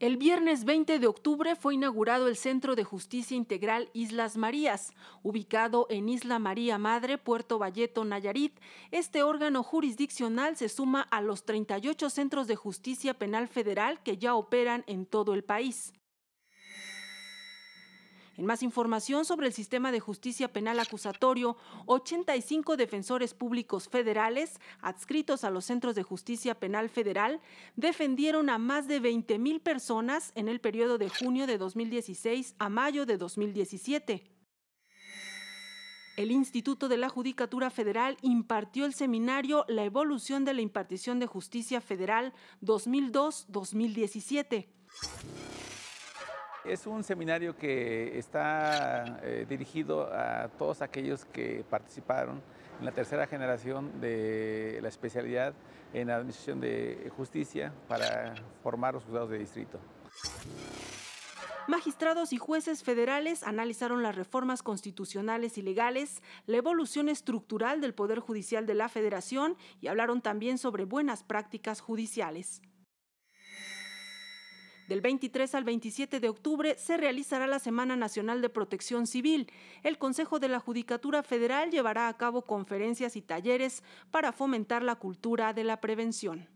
El viernes 20 de octubre fue inaugurado el Centro de Justicia Integral Islas Marías, ubicado en Isla María Madre, Puerto Valleto, Nayarit. Este órgano jurisdiccional se suma a los 38 centros de justicia penal federal que ya operan en todo el país. En más información sobre el sistema de justicia penal acusatorio, 85 defensores públicos federales adscritos a los centros de justicia penal federal defendieron a más de 20.000 personas en el periodo de junio de 2016 a mayo de 2017. El Instituto de la Judicatura Federal impartió el seminario La evolución de la impartición de justicia federal 2002-2017. Es un seminario que está eh, dirigido a todos aquellos que participaron en la tercera generación de la especialidad en Administración de Justicia para formar los juzgados de distrito. Magistrados y jueces federales analizaron las reformas constitucionales y legales, la evolución estructural del Poder Judicial de la Federación y hablaron también sobre buenas prácticas judiciales. Del 23 al 27 de octubre se realizará la Semana Nacional de Protección Civil. El Consejo de la Judicatura Federal llevará a cabo conferencias y talleres para fomentar la cultura de la prevención.